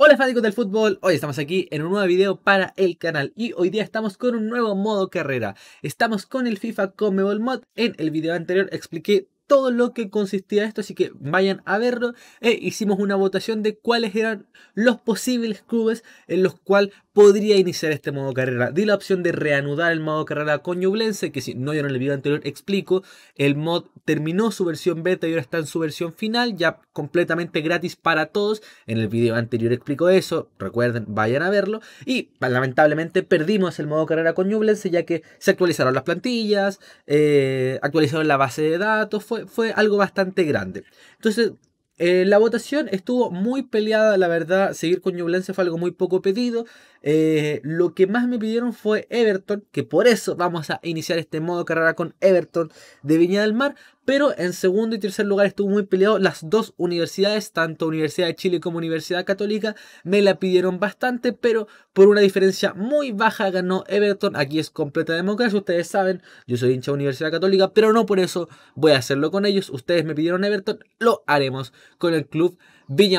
Hola fanáticos del fútbol, hoy estamos aquí en un nuevo video para el canal y hoy día estamos con un nuevo modo carrera. Estamos con el FIFA Comebol Mod, en el video anterior expliqué todo lo que consistía esto, así que vayan a verlo. e hicimos una votación de cuáles eran los posibles clubes en los cuales podría iniciar este modo carrera. Di la opción de reanudar el modo carrera con que si no en el video anterior explico, el mod terminó su versión beta y ahora está en su versión final, ya completamente gratis para todos. En el video anterior explico eso, recuerden, vayan a verlo. Y lamentablemente perdimos el modo carrera con ya que se actualizaron las plantillas, eh, actualizaron la base de datos, fue fue, algo bastante grande. Entonces, eh, la votación estuvo muy peleada, la verdad. Seguir con Ñublense fue algo muy poco pedido. Eh, lo que más me pidieron fue Everton, que por eso vamos a iniciar este modo carrera con Everton de Viña del Mar. Pero en segundo y tercer lugar estuvo muy peleado las dos universidades, tanto Universidad de Chile como Universidad Católica, me la pidieron bastante, pero por una diferencia muy baja ganó Everton. Aquí es completa democracia, ustedes saben, yo soy hincha de Universidad Católica, pero no por eso voy a hacerlo con ellos. Ustedes me pidieron Everton, lo haremos con el club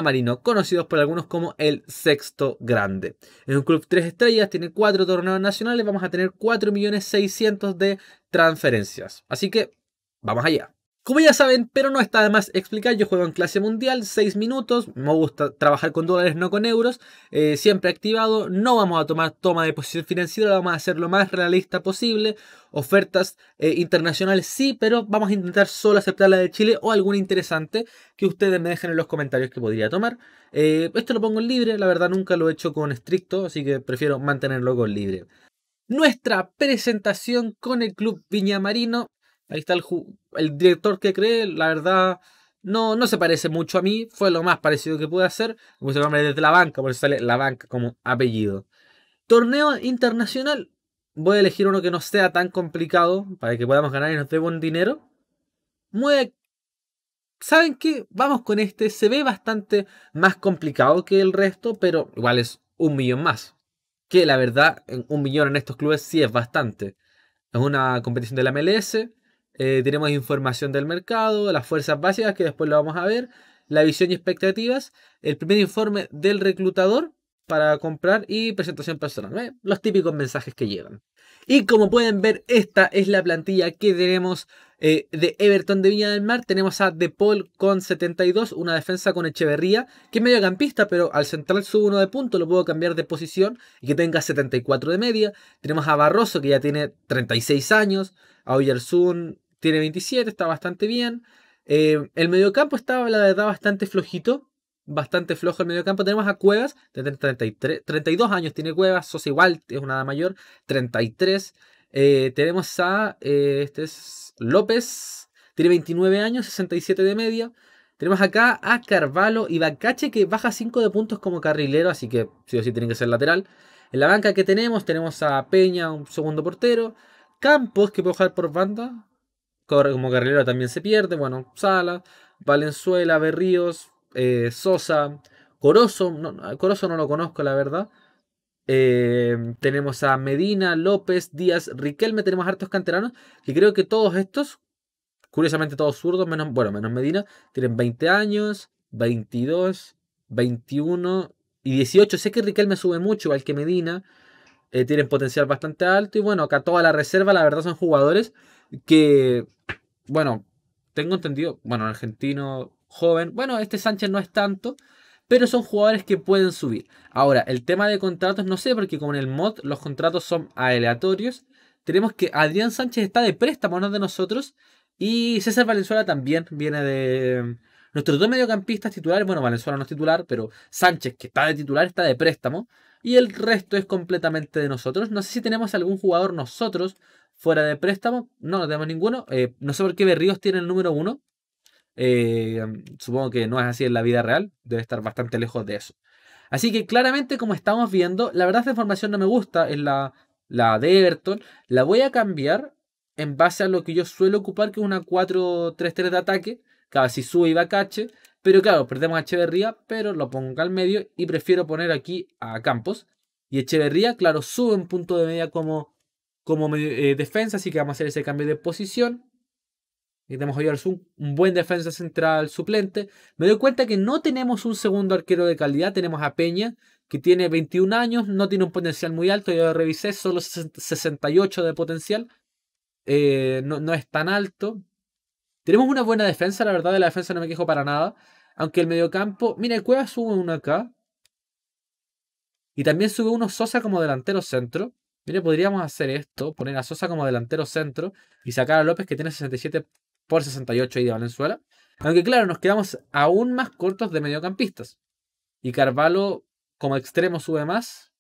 Marino, conocidos por algunos como el sexto grande. Es un club tres estrellas, tiene cuatro torneos nacionales, vamos a tener 4.600.000 de transferencias. Así que vamos allá. Como ya saben, pero no está de más explicar, yo juego en clase mundial, 6 minutos, me gusta trabajar con dólares, no con euros, eh, siempre activado, no vamos a tomar toma de posición financiera, vamos a hacer lo más realista posible, ofertas eh, internacionales sí, pero vamos a intentar solo aceptar la de Chile o alguna interesante que ustedes me dejen en los comentarios que podría tomar. Eh, esto lo pongo en libre, la verdad nunca lo he hecho con estricto, así que prefiero mantenerlo con libre. Nuestra presentación con el Club Viña Marino Ahí está el, el director que cree, la verdad, no, no se parece mucho a mí, fue lo más parecido que pude hacer. Me puse el nombre desde la banca, por eso sale la banca como apellido. Torneo internacional, voy a elegir uno que no sea tan complicado para que podamos ganar y nos dé buen dinero. Muy... ¿Saben qué? Vamos con este. Se ve bastante más complicado que el resto, pero igual es un millón más. Que la verdad, un millón en estos clubes sí es bastante. Es una competición de la MLS. Eh, tenemos información del mercado, las fuerzas básicas, que después lo vamos a ver, la visión y expectativas, el primer informe del reclutador para comprar y presentación personal. ¿eh? Los típicos mensajes que llegan Y como pueden ver, esta es la plantilla que tenemos eh, de Everton de Viña del Mar. Tenemos a De Paul con 72, una defensa con Echeverría, que es mediocampista, pero al central subo uno de punto, lo puedo cambiar de posición y que tenga 74 de media. Tenemos a Barroso, que ya tiene 36 años, a Oyersun tiene 27, está bastante bien. Eh, el mediocampo estaba, la verdad, bastante flojito. Bastante flojo el mediocampo. Tenemos a Cuevas, de 32 años tiene Cuevas, Sosa igual, es una edad mayor, 33. Eh, tenemos a, eh, este es López, tiene 29 años, 67 de media. Tenemos acá a Carvalho y Bacache que baja 5 de puntos como carrilero, así que sí o sí tienen que ser lateral. En la banca que tenemos, tenemos a Peña, un segundo portero. Campos, que puede jugar por banda como carrilero también se pierde, bueno, Sala, Valenzuela, Berríos, eh, Sosa, Corozo, no, Corozo no lo conozco la verdad. Em, tenemos a Medina, López, Díaz, Riquelme, tenemos hartos canteranos, que creo que todos estos, curiosamente todos zurdos, menos, bueno, menos Medina, tienen 20 años, 22, 21 y 18. Sé que Riquelme sube mucho, al que Medina, eh, tienen potencial bastante alto y bueno, acá toda la reserva, la verdad son jugadores que bueno, tengo entendido, bueno, argentino joven, bueno, este Sánchez no es tanto, pero son jugadores que pueden subir. Ahora, el tema de contratos, no sé, porque como en el mod los contratos son aleatorios, tenemos que Adrián Sánchez está de préstamo, no de nosotros, y César Valenzuela también viene de... Nuestros dos mediocampistas titulares, bueno, Valenzuela no es titular, pero Sánchez, que está de titular, está de préstamo. Y el resto es completamente de nosotros. No sé si tenemos algún jugador nosotros Fuera de préstamo, no, tenemos ninguno. Eh, no sé por qué Berríos tiene el número uno. Eh, supongo que no es así en la vida real. Debe estar bastante lejos de eso. Así que claramente, como estamos viendo, la verdad esta información no me gusta. Es la, de Everton. La voy a cambiar en base a lo que yo suelo ocupar, que es una 4-3-3 de ataque. Casi si sube y va cache. Pero claro, perdemos a Echeverría, pero lo pongo al medio y prefiero poner aquí a Campos. Y Echeverría, claro, sube un punto de media como como eh, defensa, así que vamos a hacer ese cambio de posición. tenemos a un, un, buen defensa central suplente. Me doy cuenta que no tenemos un segundo arquero de calidad, tenemos a Peña, que tiene 21 años, no tiene un potencial muy alto, yo lo revisé, solo 68 de potencial. Eh, no, es tan alto. Tenemos una buena defensa, la verdad, de la defensa no me quejo para nada. Aunque el mediocampo. Mira, el Cueva sube uno acá. Y también sube uno Sosa como delantero centro. Mire, podríamos hacer esto, poner a Sosa como delantero centro y sacar a López que tiene 67 por 68 ahí de Valenzuela. Aunque claro, nos quedamos aún más cortos de mediocampistas. Y Carvalho como extremo sube más.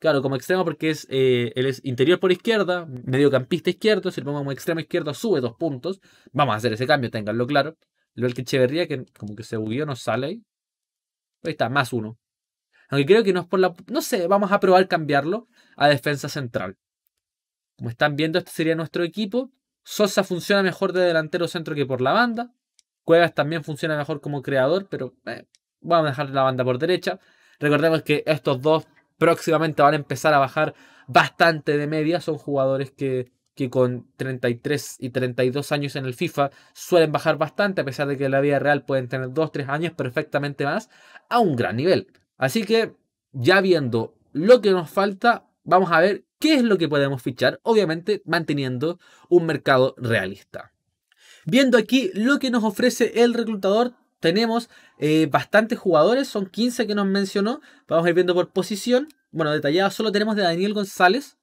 Claro, como extremo porque es, eh, él es interior por izquierda, mediocampista izquierdo. Si lo pongo como extremo izquierdo sube dos puntos. Vamos a hacer ese cambio, ténganlo claro. Lo el que Echeverría, que como que se bugueó, no sale ahí. Ahí está, más uno. Aunque creo que no es por la... No sé, vamos a probar cambiarlo a defensa central. Como están viendo, este sería nuestro equipo. Sosa funciona mejor de delantero centro que por la banda. Cuevas también funciona mejor como creador, pero eh, vamos a dejar la banda por derecha. Recordemos que estos dos próximamente van a empezar a bajar bastante de media. Son jugadores que, que con 33 y 32 años en el FIFA suelen bajar bastante, a pesar de que en la vida real pueden tener 2, 3 años perfectamente más, a un gran nivel. Así que ya viendo lo que nos falta, vamos a ver qué es lo que podemos fichar, obviamente manteniendo un mercado realista. Viendo aquí lo que nos ofrece el reclutador, tenemos eh, bastantes jugadores, son 15 que nos mencionó, vamos a ir viendo por posición. Bueno, detallado solo tenemos de Daniel González,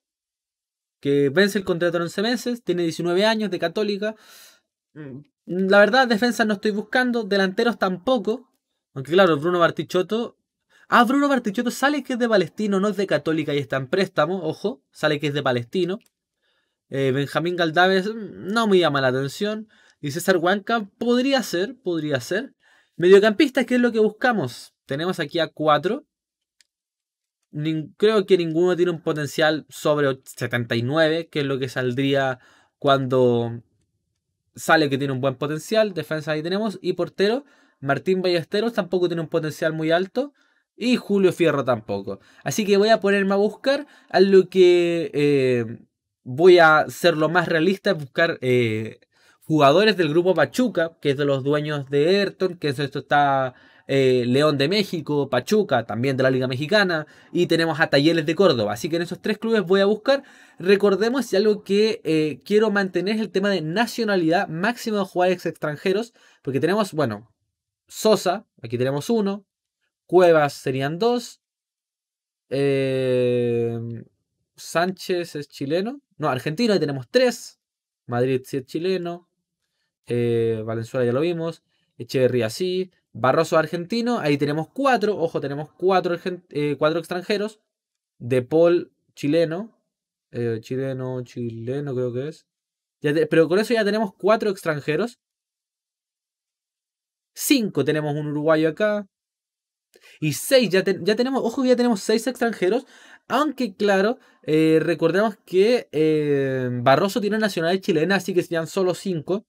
que vence el contrato en 11 meses, tiene 19 años, de católica. Mm, la verdad, defensa no estoy buscando, delanteros tampoco. Aunque claro, Bruno Bartichotto Ah, Bruno Bartichotto sale que es de Palestino, no es de Católica y está en préstamo, ojo, sale que es de Palestino. Eh, Benjamín Galdávez, mm, no me llama la atención. Y César Huanca podría ser, podría ser. mediocampista, ¿qué es lo que buscamos? Tenemos aquí a cuatro. creo que ninguno tiene un potencial sobre 79, que es lo que saldría cuando sale que tiene un buen potencial. Defensa ahí tenemos. Y portero, Martín Ballesteros tampoco tiene un potencial muy alto. Y Julio Fierro tampoco. Así que voy a ponerme a buscar a lo que eh, voy a ser lo más realista, buscar eh, jugadores del grupo Pachuca, que es de los dueños de Ayrton, que esto está eh, León de México, Pachuca, también de la Liga Mexicana, y tenemos a Talleres de Córdoba. Así que en esos tres clubes voy a buscar. Recordemos si algo que quiero mantener es el tema de nacionalidad máxima de jugadores extranjeros, porque tenemos, bueno, Sosa, aquí tenemos uno, Cuevas serían dos. Em, Sánchez es chileno. No, argentino, ahí tenemos tres. Madrid sí es chileno. Eh, Valenzuela ya lo vimos. Echeverría sí. Barroso argentino, ahí tenemos cuatro. Ojo, tenemos cuatro, eh, cuatro extranjeros. De Paul chileno. Eh, chileno, chileno creo que es. pero con eso ya tenemos cuatro extranjeros. Cinco tenemos un uruguayo acá. Y seis, ya, ya tenemos, ojo ya tenemos seis extranjeros, aunque claro, eh, recordemos que eh, Barroso tiene nacionalidad chilena, así que serían solo cinco.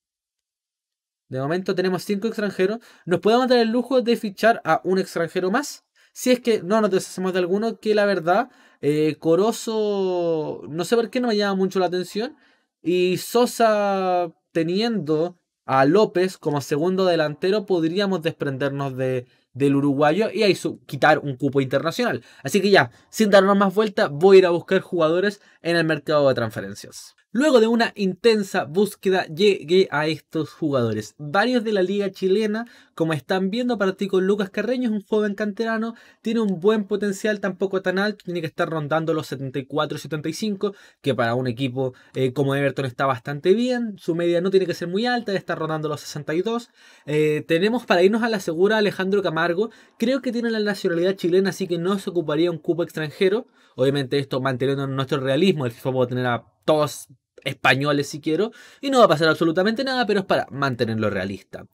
De momento tenemos cinco extranjeros. Nos podemos dar el lujo de fichar a un extranjero más. Si es que no nos deshacemos de alguno, que la verdad, eh, Corozo, no sé por qué no me llama mucho la atención. Y Sosa teniendo a López como segundo delantero, podríamos desprendernos de, del uruguayo y ahí quitar un cupo internacional. Así que ya, sin darnos más vuelta, voy a ir a buscar jugadores en el mercado de transferencias. Luego de una intensa búsqueda llegué a estos jugadores, varios de la liga chilena como están viendo, partí con Lucas Carreño, es un joven canterano, tiene un buen potencial, tampoco tan alto, tiene que estar rondando los 74-75, que para un equipo eh, como Everton está bastante bien, su media no tiene que ser muy alta, está rondando los 62. Eh, tenemos para irnos a la segura Alejandro Camargo, creo que tiene la nacionalidad chilena, así que no se ocuparía un cupo extranjero, obviamente esto manteniendo nuestro realismo, el FIFA puede tener a todos españoles si quiero, y no va a pasar absolutamente nada, pero es para mantenerlo realista.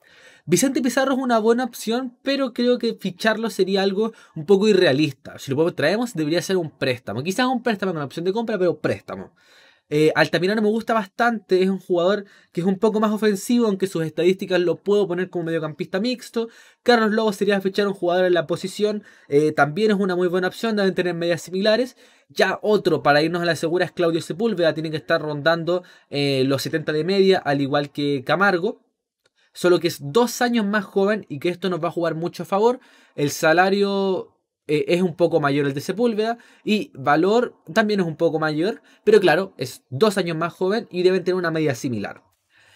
Vicente Pizarro es una buena opción, pero creo que ficharlo sería algo un poco irrealista. Si lo traemos, debería ser un préstamo. Quizás un préstamo, una opción de compra, pero préstamo. Eh, Altamirano me gusta bastante, es un jugador que es un poco más ofensivo, aunque sus estadísticas lo puedo poner como mediocampista mixto. Carlos Lobo sería fichar un jugador en la posición, eh, también es una muy buena opción, deben tener medias similares. Ya otro para irnos a la segura es Claudio Sepúlveda, tiene que estar rondando eh, los 70 de media, al igual que Camargo solo que es dos años más joven y que esto nos va a jugar mucho a favor. El salario eh, es un poco mayor el de Sepúlveda y Valor también es un poco mayor, pero claro, es dos años más joven y deben tener una media similar.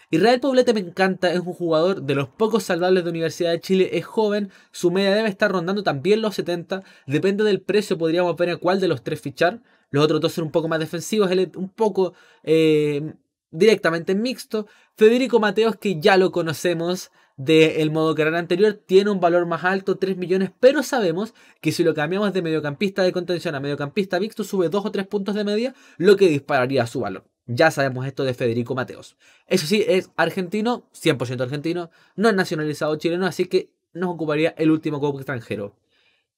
Israel Poblete me encanta, es un jugador de los pocos salvables de Universidad de Chile, es joven, su media debe estar rondando también los 70, depende del precio, podríamos ver cuál de los tres fichar, los otros dos son un poco más defensivos, él es un poco eh, directamente mixto. Federico Mateos, que ya lo conocemos, del el modo el anterior tiene un valor más alto, 3 millones, pero sabemos que si lo cambiamos de mediocampista de contención a mediocampista mixto, sube 2 o 3 puntos de media, lo que dispararía su valor. Ya sabemos esto de Federico Mateos. Eso sí, es argentino, 100% argentino, no es nacionalizado chileno, así que nos ocuparía el último cupo extranjero.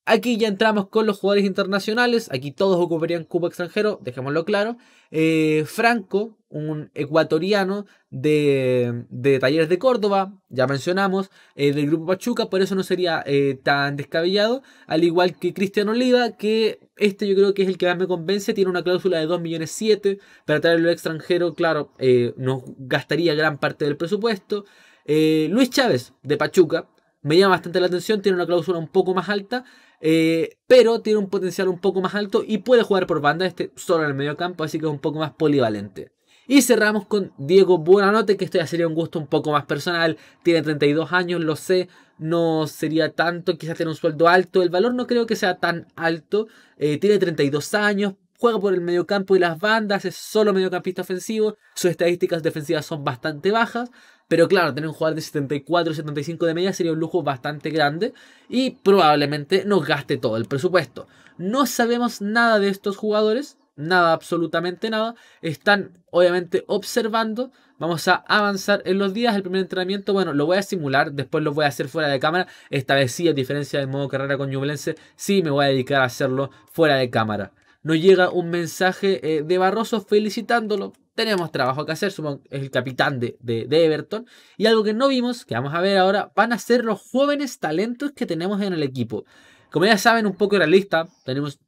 Aquí ya entramos con los jugadores internacionales, aquí todos ocuparían cupo extranjero, dejémoslo claro. Eh, Franco, un ecuatoriano de, Talleres de Córdoba, ya mencionamos, eh, del grupo Pachuca, por eso no sería eh, tan descabellado, al igual que Cristian Oliva, que este yo creo que es el que más me convence, tiene una cláusula de 2 millones 7 para traerlo extranjero, claro, nos gastaría gran parte del presupuesto. Luis Chávez, de Pachuca, me llama bastante la atención, tiene una cláusula un poco más alta, eh, pero tiene un potencial un poco más alto y puede jugar por banda, este solo en el medio campo, así que es un poco más polivalente. Y cerramos con Diego Buenanote, que esto ya sería un gusto un poco más personal. Tiene 32 años, lo sé, no sería tanto, quizás tiene un sueldo alto. El valor no creo que sea tan alto. Eh, tiene 32 años, juega por el mediocampo y las bandas, es solo mediocampista ofensivo. Sus estadísticas defensivas son bastante bajas, pero claro, tener un jugador de 74 75 de media sería un lujo bastante grande y probablemente nos gaste todo el presupuesto. No sabemos nada de estos jugadores, nada, absolutamente nada. Están obviamente observando. Vamos a avanzar en los días. El primer entrenamiento, bueno, lo voy a simular, después lo voy a hacer fuera de cámara. Esta vez sí, a diferencia del modo carrera con Ñublense, sí me voy a dedicar a hacerlo fuera de cámara. Nos llega un mensaje eh, de Barroso felicitándolo tenemos trabajo que hacer, es el capitán de, Everton. Y algo que no vimos, que vamos a ver ahora, van a ser los jóvenes talentos que tenemos en el equipo. Como ya saben, un poco realista lista, tenemos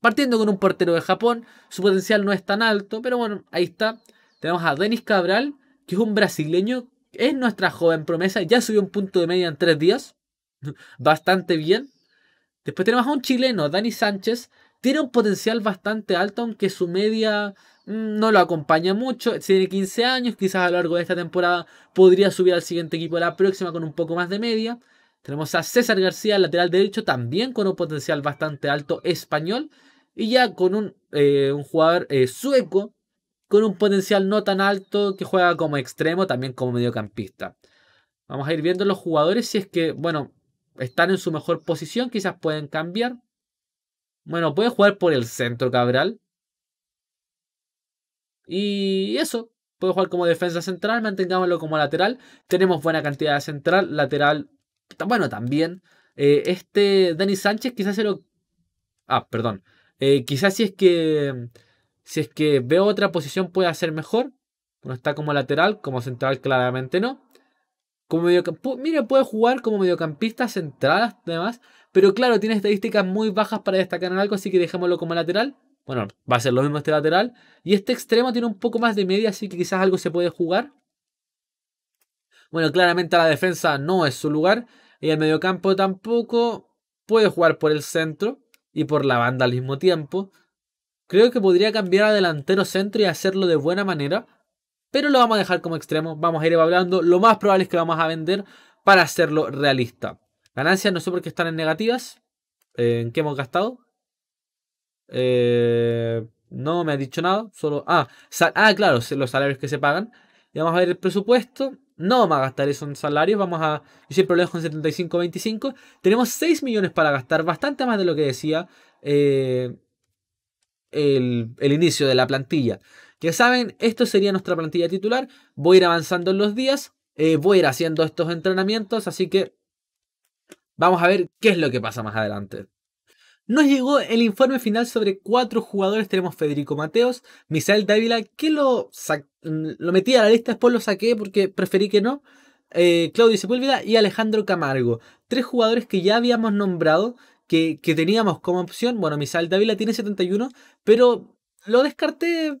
partiendo con un portero de Japón, su potencial no es tan alto, pero bueno, ahí está. Tenemos a Denis Cabral, que es un brasileño, es nuestra joven promesa, ya subió un punto de media en tres días, bastante bien. Después tenemos a un chileno, Dani Sánchez, tiene un potencial bastante alto, aunque su media Mm, no lo acompaña mucho, tiene 15 años, quizás a lo largo de esta temporada podría subir al siguiente equipo de la próxima con un poco más de media. Tenemos a César García, lateral derecho, también con un potencial bastante alto español. Y ya con un, eh, jugador eh, sueco, con un potencial no tan alto, que juega como extremo, también como mediocampista. Vamos a ir viendo los jugadores si es que, bueno, están en su mejor posición, quizás pueden cambiar. Bueno, puede jugar por el centro Cabral, y eso, puede jugar como defensa central, mantengámoslo como lateral. Tenemos buena cantidad de central, lateral, bueno, también. Eh, este Dani Sánchez quizás se lo... Ah, perdón. Eh, quizás si es que... Si es que veo otra posición puede hacer mejor. no está como lateral, como central claramente no. Como mire puede jugar como mediocampista central además. Pero claro, tiene estadísticas muy bajas para destacar en algo, así que dejémoslo como lateral. Bueno, va a ser lo mismo este lateral. Y este extremo tiene un poco más de media, así que quizás algo se puede jugar. Bueno, claramente la defensa no es su lugar. Y el mediocampo tampoco. Puede jugar por el centro y por la banda al mismo tiempo. Creo que podría cambiar a delantero centro y hacerlo de buena manera. Pero lo vamos a dejar como extremo. Vamos a ir evaluando. Lo más probable es que lo vamos a vender para hacerlo realista. Ganancias no sé por qué están en negativas. Eh, ¿En qué hemos gastado? Eh, no me ha dicho nada, solo... Ah, ah, claro, los salarios que se pagan. Y vamos a ver el presupuesto. No vamos a gastar esos salarios, vamos a... Yo siempre lo dejo en 75-25. Tenemos 6 millones para gastar, bastante más de lo que decía eh, el, inicio de la plantilla. Que saben, esto sería nuestra plantilla titular. Voy a ir avanzando en los días. Eh, voy a ir haciendo estos entrenamientos. Así que vamos a ver qué es lo que pasa más adelante. Nos llegó el informe final sobre cuatro jugadores. Tenemos Federico Mateos, Misael Dávila, que lo, metí a la lista, después lo saqué porque preferí que no. Eh, Claudio Sepúlveda y Alejandro Camargo. Tres jugadores que ya habíamos nombrado, que, teníamos como opción. Bueno, Misael Dávila tiene 71, pero lo descarté.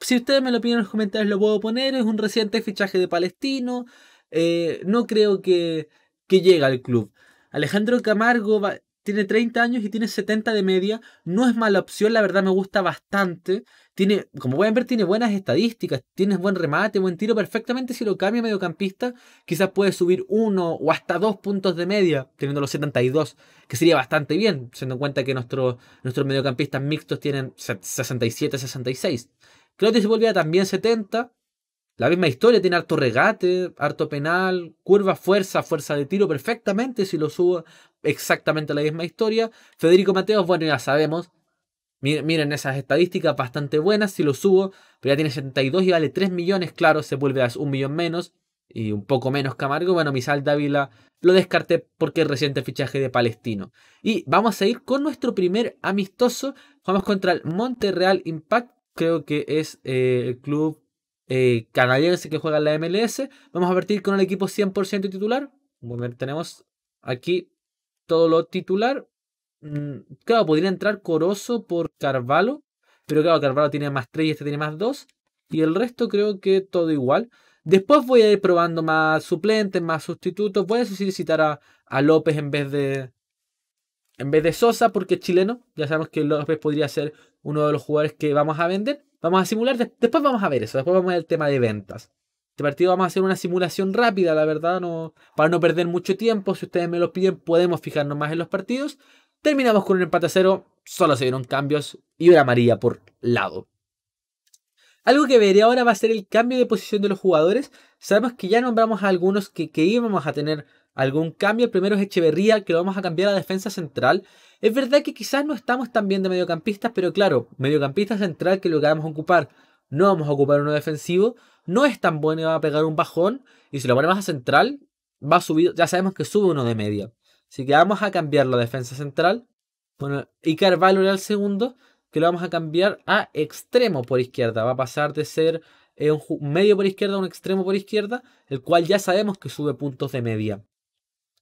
Si ustedes me lo piden en los comentarios, lo puedo poner. Es un reciente fichaje de Palestino. Eh, no creo que, que llegue al club. Alejandro Camargo va, tiene 30 años y tiene 70 de media. No es mala opción, la verdad me gusta bastante. Tiene, como pueden ver, tiene buenas estadísticas, Tiene buen remate, buen tiro. Perfectamente si lo cambia a mediocampista, quizás puede subir uno o hasta dos puntos de media, teniendo los 72, que sería bastante bien, siendo en cuenta que nuestros mediocampistas mixtos tienen 67, 66. se volvía también 70, la misma historia tiene harto regate, harto penal, curva, fuerza, fuerza de tiro, perfectamente si lo subo exactamente la misma historia. Federico Mateos, bueno, ya sabemos. Miren esas estadísticas bastante buenas, si lo subo, pero ya tiene 72 y vale 3 millones, claro, se vuelve a un millón menos y un poco menos Camargo. Bueno, mi Misal Dávila lo descarté porque es reciente fichaje de Palestino. Y vamos a ir con nuestro primer amistoso. Vamos contra el Monterreal Impact, creo que es eh, el club eh, canadiense que juega en la MLS. Vamos a partir con el equipo 100% titular. tenemos aquí todo lo titular. Mm, claro, podría entrar Coroso por Carvalho, pero claro, Carvalho tiene más 3 y este tiene más 2. Y el resto creo que todo igual. Después voy a ir probando más suplentes, más sustitutos. Voy a solicitar a López en vez de, en vez de Sosa, porque es chileno, ya sabemos que López podría ser uno de los jugadores que vamos a vender. Vamos a simular, después vamos a ver eso, después vamos a ver el tema de ventas. Este partido vamos a hacer una simulación rápida, la verdad, no, para no perder mucho tiempo. Si ustedes me lo piden, podemos fijarnos más en los partidos. Terminamos con un empate a cero, solo se dieron cambios y una amarilla por lado. Algo que veré ahora va a ser el cambio de posición de los jugadores. Sabemos que ya nombramos a algunos que íbamos a tener algún cambio. El primero es Echeverría, que lo vamos a cambiar a defensa central. Es verdad que quizás no estamos tan bien de mediocampistas, pero claro, mediocampista central que lo que vamos a ocupar, no vamos a ocupar uno defensivo, no es tan bueno y va a pegar un bajón. Y si lo ponemos a central, va a subir, ya sabemos que sube uno de media. Así que vamos a cambiar la defensa central. Bueno, y Carvalho era segundo, que lo vamos a cambiar a extremo por izquierda. Va a pasar de ser eh, un medio por izquierda a un extremo por izquierda, el cual ya sabemos que sube puntos de media.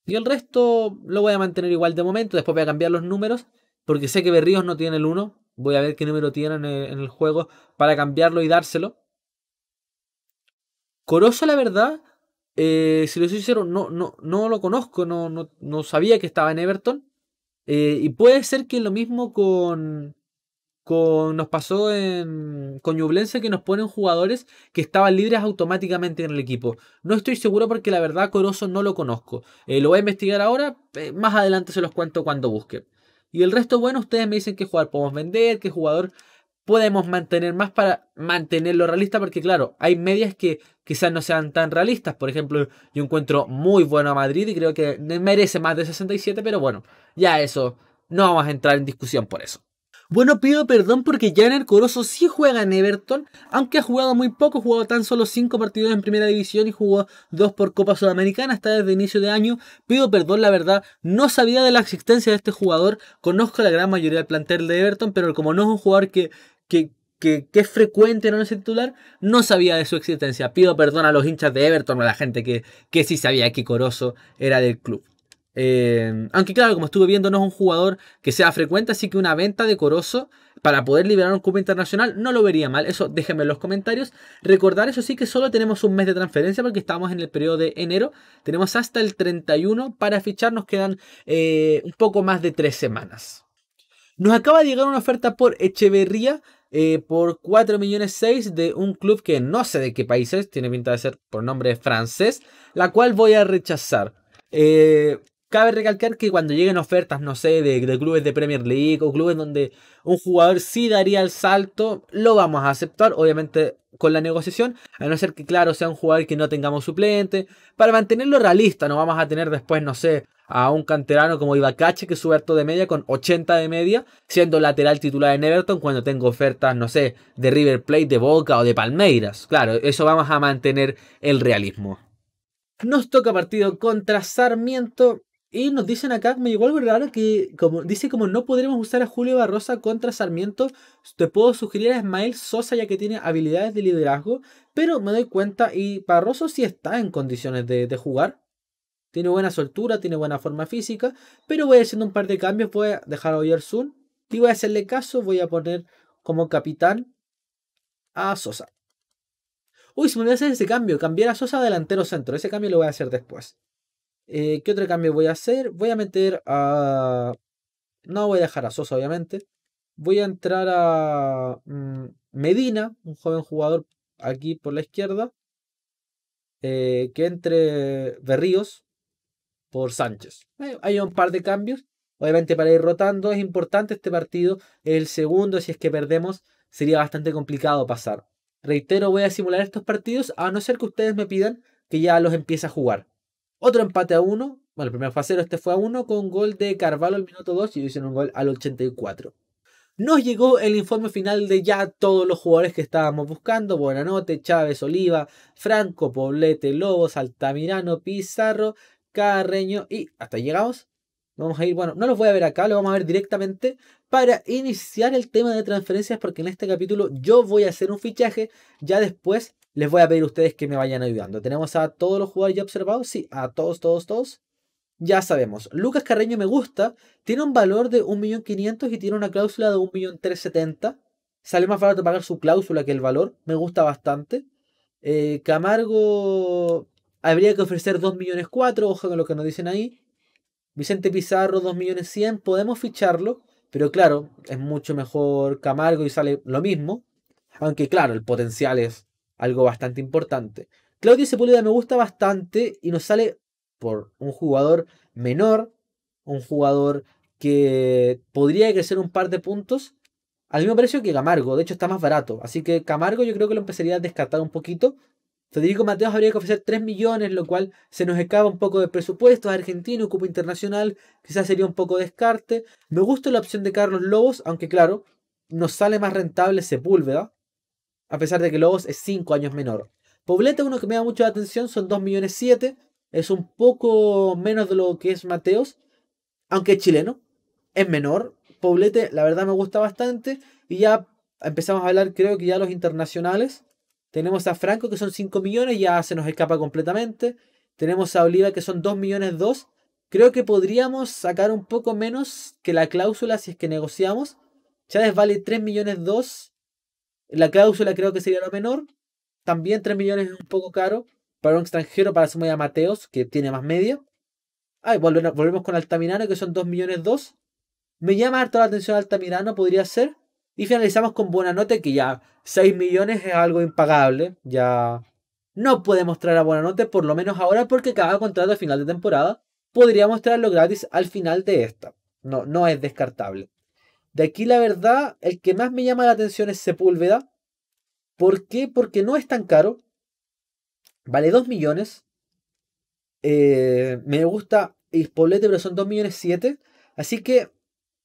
Y el resto lo voy a mantener igual de momento. Después voy a cambiar los números. Porque sé que Berríos no tiene el 1. Voy a ver qué número tiene en el, juego para cambiarlo y dárselo. Corozo, la verdad, eh, si lo hicieron, no, no, no lo conozco. No, sabía que estaba en Everton. Eh, y puede ser que lo mismo con, con, nos pasó en, con que nos ponen jugadores que estaban libres automáticamente en el equipo. No estoy seguro porque la verdad Coroso no lo conozco. Eh, lo voy a investigar ahora, eh, más adelante se los cuento cuando busque. Y el resto, bueno, ustedes me dicen qué jugador podemos vender, qué jugador podemos mantener más para mantenerlo realista, porque claro, hay medias que quizás no sean tan realistas. Por ejemplo, yo encuentro muy bueno a Madrid y creo que merece más de 67, pero bueno, ya eso, no vamos a entrar en discusión por eso. Bueno, pido perdón porque Janer coroso sí juega en Everton, aunque ha jugado muy poco, jugado tan solo 5 partidos en primera división y jugó 2 por Copa Sudamericana hasta desde inicio de año. Pido perdón, la verdad, no sabía de la existencia de este jugador, conozco a la gran mayoría del plantel de Everton, pero como no es un jugador que, que, que, es frecuente en el titular, no sabía de su existencia. Pido perdón a los hinchas de Everton, a la gente que, que sí sabía que coroso era del club. Eh, aunque claro, como estuve viendo, no es un jugador que sea frecuente, así que una venta decoroso para poder liberar un cupo internacional no lo vería mal. Eso déjenme en los comentarios. Recordar eso sí que solo tenemos un mes de transferencia porque estamos en el periodo de enero. Tenemos hasta el 31 para fichar, nos quedan eh, un poco más de tres semanas. Nos acaba de llegar una oferta por Echeverría eh, por 4 millones 6 de un club que no sé de qué país es, tiene pinta de ser por nombre francés, la cual voy a rechazar. Eh, Cabe recalcar que cuando lleguen ofertas, no sé, de, clubes de Premier League o clubes donde un jugador sí daría el salto, lo vamos a aceptar, obviamente con la negociación, a no ser que, claro, sea un jugador que no tengamos suplente, para mantenerlo realista, no vamos a tener después, no sé, a un canterano como Ibacache que sube de media con 80 de media, siendo lateral titular en Everton cuando tengo ofertas, no sé, de River Plate, de Boca o de Palmeiras. Claro, eso vamos a mantener el realismo. Nos toca partido contra Sarmiento y nos dicen acá, me llegó algo raro que como, dice como no podremos usar a Julio Barrosa contra Sarmiento, te puedo sugerir a Ismael Sosa ya que tiene habilidades de liderazgo, pero me doy cuenta y Barroso sí está en condiciones de, jugar. Tiene buena soltura, tiene buena forma física, pero voy haciendo un par de cambios, voy a dejar a Zun y voy a hacerle caso, voy a poner como capitán a Sosa. Uy, si me a hacer ese cambio, cambiar a Sosa delantero centro, ese cambio lo voy a hacer después. Eh, ¿Qué otro cambio voy a hacer? Voy a meter a... No voy a dejar a Sosa, obviamente. Voy a entrar a mm, Medina, un joven jugador aquí por la izquierda. Eh, que entre Berríos por Sánchez. hay un par de cambios. Obviamente para ir rotando es importante este partido. El segundo, si es que perdemos, sería bastante complicado pasar. Reitero, voy a simular estos partidos a no ser que ustedes me pidan que ya los empiece a jugar. Otro empate a 1. Bueno, el primer facero este fue a 1 con gol de Carvalho al minuto 2 y hicieron un gol al 84. Nos llegó el informe final de ya todos los jugadores que estábamos buscando. Buenanote, Chávez, Oliva, Franco, Poblete, Lobos, Altamirano, Pizarro, Carreño y hasta ahí llegamos. Vamos a ir, bueno, no los voy a ver acá, los vamos a ver directamente para iniciar el tema de transferencias porque en este capítulo yo voy a hacer un fichaje, ya después les voy a pedir a ustedes que me vayan ayudando. ¿Tenemos a todos los jugadores ya observados? Sí, a todos, todos, todos. Ya sabemos, Lucas Carreño me gusta, tiene un valor de 1.500.000 y tiene una cláusula de 1.370.000. Sale más barato pagar su cláusula que el valor, me gusta bastante. Eh, Camargo habría que ofrecer 2.400.000 ojo con lo que nos dicen ahí. Vicente Pizarro 2.100.000 podemos ficharlo, pero claro, es mucho mejor Camargo y sale lo mismo. Aunque claro, el potencial es algo bastante importante. Claudio Sepúlveda me gusta bastante y nos sale por un jugador menor, un jugador que podría crecer un par de puntos al mismo precio que Camargo, de hecho está más barato, así que Camargo yo creo que lo empezaría a descartar un poquito. Federico Mateos habría que ofrecer 3 millones, lo cual se nos escapa un poco de presupuesto, argentino, cupo internacional, quizás sería un poco descarte. Me gusta la opción de Carlos Lobos, aunque claro, nos sale más rentable Sepúlveda, a pesar de que Lobos es 5 años menor. Poblete, uno que me da mucha atención, son 2 millones 7, es un poco menos de lo que es Mateos, aunque es chileno, es menor. Poblete, la verdad me gusta bastante, y ya empezamos a hablar, creo que ya los internacionales. Tenemos a Franco, que son 5 millones, ya se nos escapa completamente. Tenemos a Oliva, que son 2 millones 2. Creo que podríamos sacar un poco menos que la cláusula si es que negociamos. Chávez vale 3 millones 2. La cláusula creo que sería lo menor. También 3 millones es un poco caro para un extranjero, para sumo a Mateos, que tiene más media. Ah, volvemos, con Altamirano, que son 2 millones 2. Me llama harto la atención Altamirano, podría ser. Y finalizamos con Buenanote, que ya 6 millones es algo impagable. Ya no puede mostrar a Buenanote, por lo menos ahora, porque cada contrato a final de temporada podría mostrarlo gratis al final de esta. No, no es descartable. De aquí la verdad, el que más me llama la atención es Sepúlveda. ¿Por qué? Porque no es tan caro. Vale 2 millones. Eh, me gusta Ispolete, pero son 2 millones 7. Así que,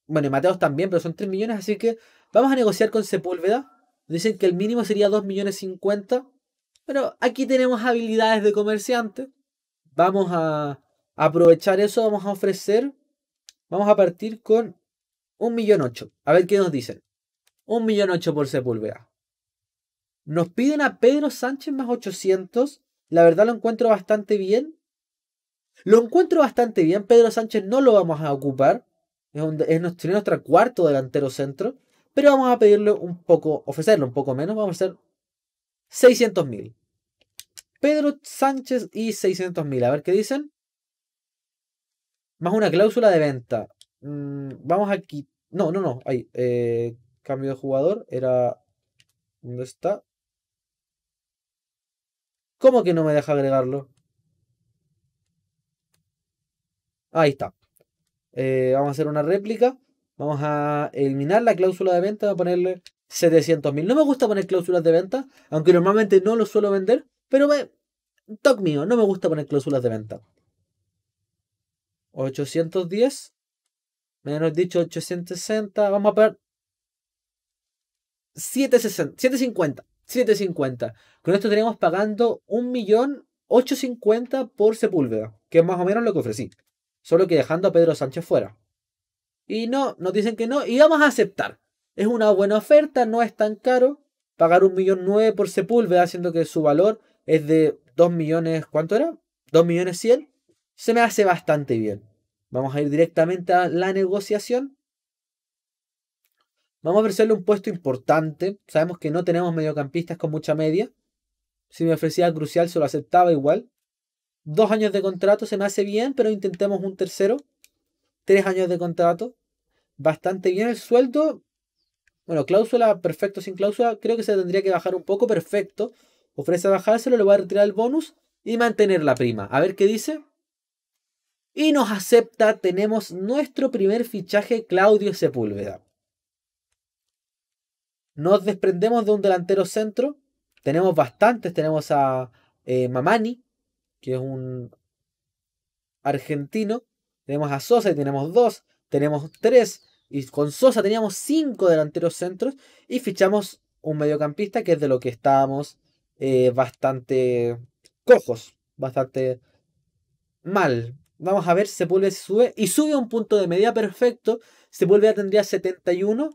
bueno, y Mateos también, pero son 3 millones. Así que vamos a negociar con Sepúlveda. Dicen que el mínimo sería 2 millones 50. Pero aquí tenemos habilidades de comerciante. Vamos a aprovechar eso. Vamos a ofrecer. Vamos a partir con un millón ocho. A ver qué nos dicen. Un millón ocho por Sepúlveda. Nos piden a Pedro Sánchez más 800. La verdad lo encuentro bastante bien. Lo encuentro bastante bien. Pedro Sánchez no lo vamos a ocupar. Es, nuestro, nuestro, cuarto delantero centro. Pero vamos a pedirle un poco, ofrecerle un poco menos. Vamos a hacer 600 mil. Pedro Sánchez y 600.000. mil. A ver qué dicen. Más una cláusula de venta. Mm, vamos aquí No, no, no. Ahí. Eh, cambio de jugador. Era. ¿Dónde está? ¿Cómo que no me deja agregarlo? Ahí está. Eh, vamos a hacer una réplica. Vamos a eliminar la cláusula de venta. Voy a ponerle 700.000. No me gusta poner cláusulas de venta. Aunque normalmente no lo suelo vender. Pero me... Toc mío. No me gusta poner cláusulas de venta. 810. Menos dicho, 860. Vamos a pagar 760, 750. 750. Con esto estaríamos pagando 1.850.000 por Sepúlveda, que es más o menos lo que ofrecí. Solo que dejando a Pedro Sánchez fuera. Y no, nos dicen que no, y vamos a aceptar. Es una buena oferta, no es tan caro. Pagar 1.900.000 por Sepúlveda, haciendo que su valor es de 2 millones, ¿cuánto era? 2 millones 100. Se me hace bastante bien. Vamos a ir directamente a la negociación. Vamos a ofrecerle un puesto importante. Sabemos que no tenemos mediocampistas con mucha media. Si me ofrecía crucial, se lo aceptaba igual. Dos años de contrato se me hace bien, pero intentemos un tercero. Tres años de contrato. Bastante bien el sueldo. Bueno, cláusula, perfecto. Sin cláusula, creo que se tendría que bajar un poco. Perfecto. Ofrece bajárselo, le voy a retirar el bonus y mantener la prima. A ver qué dice y nos acepta, tenemos nuestro primer fichaje Claudio Sepúlveda. Nos desprendemos de un delantero centro, tenemos bastantes, tenemos a eh, Mamani, que es un argentino, tenemos a Sosa y tenemos dos, tenemos tres, y con Sosa teníamos cinco delanteros centros y fichamos un mediocampista que es de lo que estábamos eh, bastante cojos, bastante mal, Vamos a ver si vuelve sube. Y sube a un punto de media perfecto. se a tendría 71.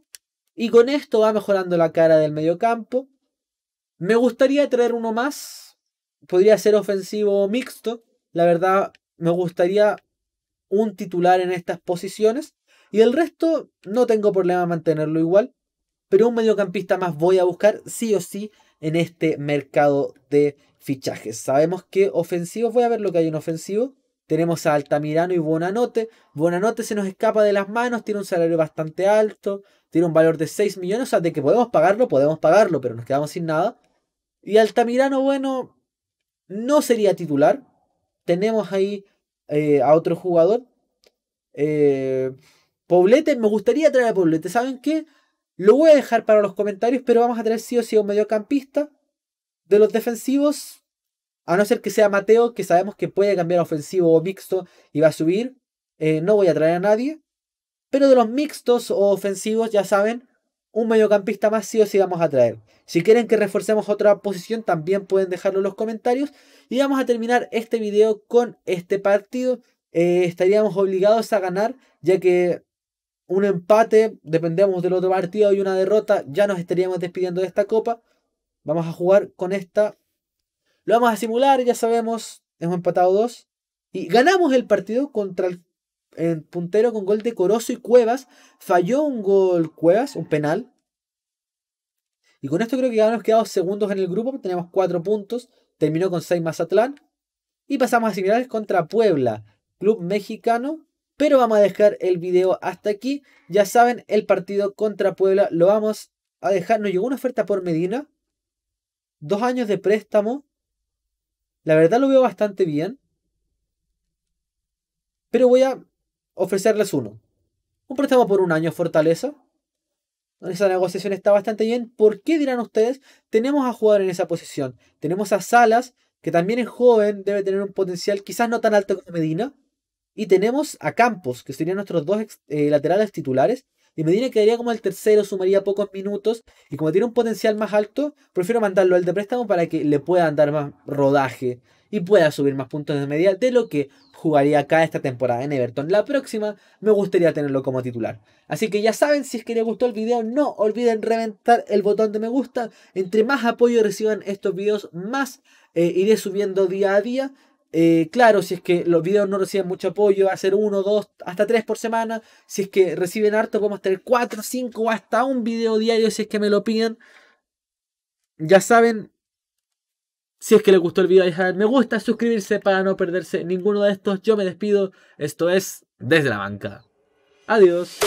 Y con esto va mejorando la cara del mediocampo. Me gustaría traer uno más. Podría ser ofensivo mixto. La verdad, me gustaría un titular en estas posiciones. Y el resto, no tengo problema mantenerlo igual. Pero un mediocampista más voy a buscar sí o sí en este mercado de fichajes. Sabemos que ofensivo voy a ver lo que hay en ofensivo. Tenemos a Altamirano y Buonanote. Buonanote se nos escapa de las manos, tiene un salario bastante alto, tiene un valor de 6 millones, o sea, de que podemos pagarlo, podemos pagarlo, pero nos quedamos sin nada. Y Altamirano, bueno, no sería titular. Tenemos ahí eh, a otro jugador. Eh, Poblete, me gustaría traer a Poblete. ¿Saben qué? Lo voy a dejar para los comentarios, pero vamos a traer sí o sí a un mediocampista. De los defensivos, a no ser que sea Mateo, que sabemos que puede cambiar ofensivo o mixto y va a subir. Eh, no voy a traer a nadie. Pero de los mixtos o ofensivos, ya saben, un mediocampista más sí o sí vamos a traer. Si quieren que reforcemos otra posición, también pueden dejarlo en los comentarios. Y vamos a terminar este video con este partido. Eh, estaríamos obligados a ganar, ya que un empate, dependemos del otro partido y una derrota, ya nos estaríamos despidiendo de esta copa. Vamos a jugar con esta lo vamos a simular, ya sabemos, hemos empatado dos. Y ganamos el partido contra el, puntero con gol de Corozo y Cuevas. Falló un gol Cuevas, un penal. Y con esto creo que ya nos quedamos segundos en el grupo, tenemos cuatro puntos. Terminó con seis Mazatlán. Y pasamos a simular contra Puebla, club mexicano. Pero vamos a dejar el video hasta aquí. Ya saben, el partido contra Puebla lo vamos a dejar. Nos llegó una oferta por Medina. Dos años de préstamo la verdad lo veo bastante bien. Pero voy a ofrecerles uno. Un préstamo por un año Fortaleza. Esa negociación está bastante bien. ¿Por qué dirán ustedes? Tenemos a jugar en esa posición. Tenemos a Salas, que también es joven, debe tener un potencial quizás no tan alto como Medina. Y tenemos a Campos, que serían nuestros dos eh, laterales titulares, diría que quedaría como el tercero, sumaría pocos minutos. Y como tiene un potencial más alto, prefiero mandarlo al de préstamo para que le puedan dar más rodaje y pueda subir más puntos de media de lo que jugaría acá esta temporada en Everton. La próxima me gustaría tenerlo como titular. Así que ya saben, si es que les gustó el video, no olviden reventar el botón de me gusta. Entre más apoyo reciban estos videos, más eh, iré subiendo día a día. Eh, claro, si es que los videos no reciben mucho apoyo, va a ser uno, dos, hasta tres por semana. Si es que reciben harto, podemos tener cuatro, cinco, hasta un video diario si es que me lo piden. Ya saben, si es que les gustó el video, dejar me gusta, suscribirse para no perderse ninguno de estos. Yo me despido. Esto es Desde la Banca. Adiós.